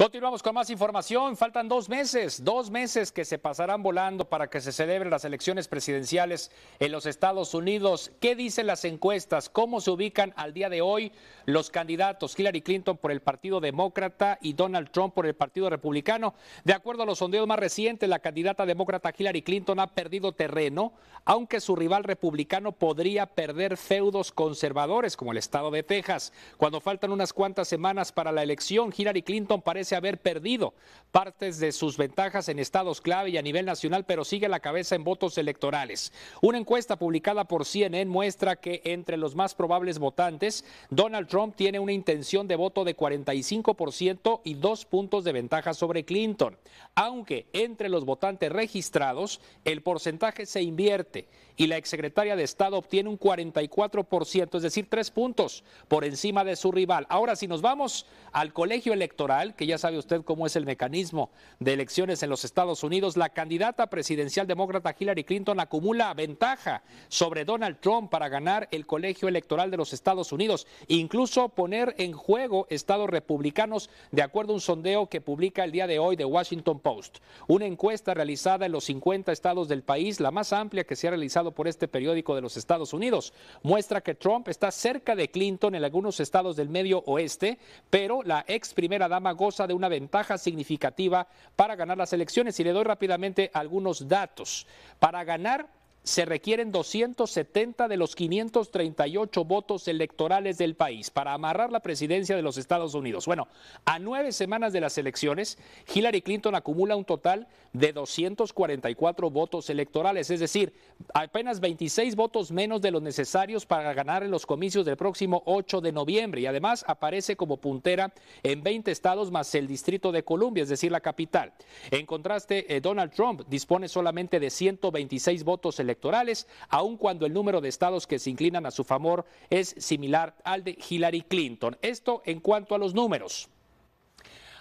Continuamos con más información. Faltan dos meses, dos meses que se pasarán volando para que se celebren las elecciones presidenciales en los Estados Unidos. ¿Qué dicen las encuestas? ¿Cómo se ubican al día de hoy los candidatos Hillary Clinton por el Partido Demócrata y Donald Trump por el Partido Republicano? De acuerdo a los sondeos más recientes, la candidata demócrata Hillary Clinton ha perdido terreno, aunque su rival republicano podría perder feudos conservadores como el estado de Texas. Cuando faltan unas cuantas semanas para la elección, Hillary Clinton parece haber perdido partes de sus ventajas en estados clave y a nivel nacional, pero sigue la cabeza en votos electorales. Una encuesta publicada por CNN muestra que entre los más probables votantes, Donald Trump tiene una intención de voto de 45% y dos puntos de ventaja sobre Clinton, aunque entre los votantes registrados el porcentaje se invierte y la exsecretaria de Estado obtiene un 44%, es decir, tres puntos por encima de su rival. Ahora, si nos vamos al colegio electoral, que ya sabe usted cómo es el mecanismo de elecciones en los Estados Unidos. La candidata presidencial demócrata Hillary Clinton acumula ventaja sobre Donald Trump para ganar el colegio electoral de los Estados Unidos, incluso poner en juego estados republicanos, de acuerdo a un sondeo que publica el día de hoy The Washington Post. Una encuesta realizada en los 50 estados del país, la más amplia que se ha realizado por este periódico de los Estados Unidos, muestra que Trump está cerca de Clinton en algunos estados del medio oeste, pero la ex primera dama goza una ventaja significativa para ganar las elecciones. Y le doy rápidamente algunos datos. Para ganar se requieren 270 de los 538 votos electorales del país para amarrar la presidencia de los Estados Unidos. Bueno, a nueve semanas de las elecciones, Hillary Clinton acumula un total de 244 votos electorales, es decir, apenas 26 votos menos de los necesarios para ganar en los comicios del próximo 8 de noviembre. Y además aparece como puntera en 20 estados más el Distrito de Columbia, es decir, la capital. En contraste, eh, Donald Trump dispone solamente de 126 votos electorales electorales, aun cuando el número de estados que se inclinan a su favor es similar al de Hillary Clinton. Esto en cuanto a los números.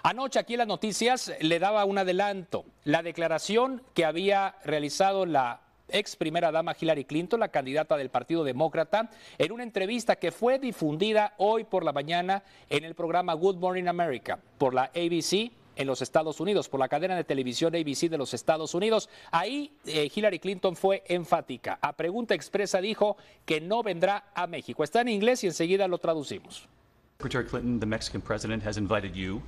Anoche aquí en las noticias le daba un adelanto. La declaración que había realizado la ex primera dama Hillary Clinton, la candidata del Partido Demócrata, en una entrevista que fue difundida hoy por la mañana en el programa Good Morning America por la ABC en los Estados Unidos por la cadena de televisión ABC de los Estados Unidos. Ahí eh, Hillary Clinton fue enfática. A pregunta expresa dijo que no vendrá a México. Está en inglés y enseguida lo traducimos. Secretary Clinton, the Mexican president has invited you.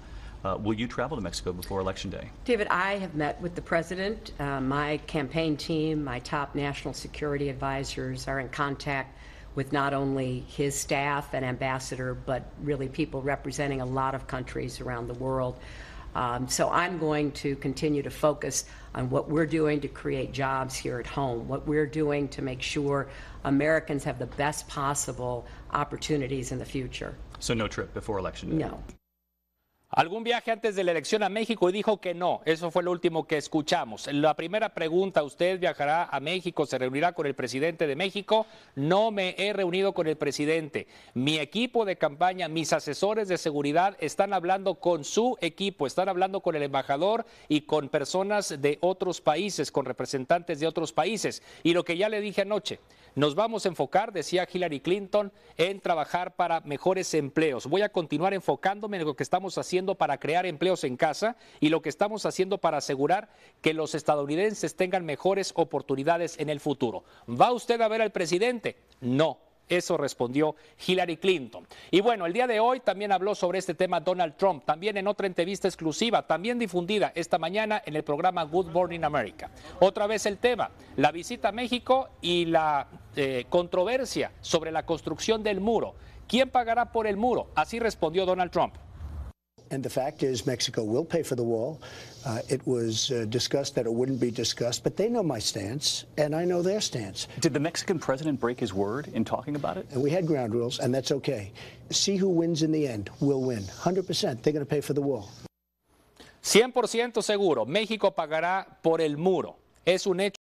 Uh, will you travel to Mexico before Election Day? David, I have met with the president. Uh, my campaign team, my top national security advisors are in contact with not only his staff and ambassador, but really people representing a lot of countries around the world. Um, so I'm going to continue to focus on what we're doing to create jobs here at home, what we're doing to make sure Americans have the best possible opportunities in the future. So no trip before election day? No. algún viaje antes de la elección a México y dijo que no. Eso fue lo último que escuchamos. La primera pregunta, ¿usted viajará a México? ¿Se reunirá con el presidente de México? No me he reunido con el presidente. Mi equipo de campaña, mis asesores de seguridad están hablando con su equipo, están hablando con el embajador y con personas de otros países, con representantes de otros países. Y lo que ya le dije anoche, nos vamos a enfocar, decía Hillary Clinton, en trabajar para mejores empleos. Voy a continuar enfocándome en lo que estamos haciendo para crear empleos en casa y lo que estamos haciendo para asegurar que los estadounidenses tengan mejores oportunidades en el futuro. ¿Va usted a ver al presidente? No. Eso respondió Hillary Clinton. Y bueno, el día de hoy también habló sobre este tema Donald Trump, también en otra entrevista exclusiva, también difundida esta mañana en el programa Good Morning America. Otra vez el tema, la visita a México y la eh, controversia sobre la construcción del muro. ¿Quién pagará por el muro? Así respondió Donald Trump. And the fact is, Mexico will pay for the wall. Uh, it was uh, discussed that it wouldn't be discussed, but they know my stance, and I know their stance. Did the Mexican president break his word in talking about it? And we had ground rules, and that's okay. See who wins in the end will win. 100%. They're going to pay for the wall. 100% seguro. México pagará por el muro. Es un hecho.